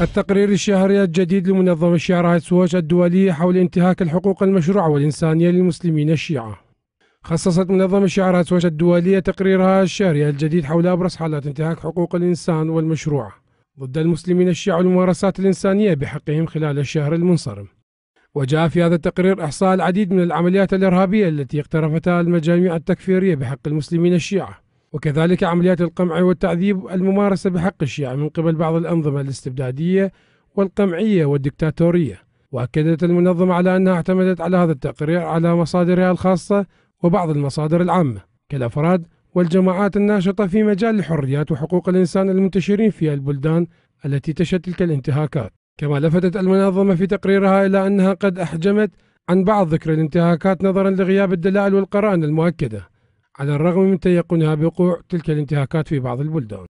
التقرير الشهري الجديد لمنظمة شعراء سويش الدولية حول انتهاك الحقوق المشروعة والإنسانية للمسلمين الشيعة خصصت منظمة شعراء سويش الدولية تقريرها الشهري الجديد حول أبرز حالات انتهاك حقوق الإنسان والمشروعة ضد المسلمين الشيعة والممارسات الإنسانية بحقهم خلال الشهر المنصرم وجاء في هذا التقرير إحصاء العديد من العمليات الإرهابية التي اقترفتها المجاميع التكفيرية بحق المسلمين الشيعة وكذلك عمليات القمع والتعذيب الممارسة بحق الشيعة من قبل بعض الأنظمة الاستبدادية والقمعية والدكتاتورية وأكدت المنظمة على أنها اعتمدت على هذا التقرير على مصادرها الخاصة وبعض المصادر العامة كالأفراد والجماعات الناشطة في مجال الحريات وحقوق الإنسان المنتشرين في البلدان التي تشهد تلك الانتهاكات كما لفتت المنظمة في تقريرها إلى أنها قد أحجمت عن بعض ذكر الانتهاكات نظرا لغياب الدلائل والقرائن المؤكده على الرغم من تيقنها بوقوع تلك الانتهاكات في بعض البلدان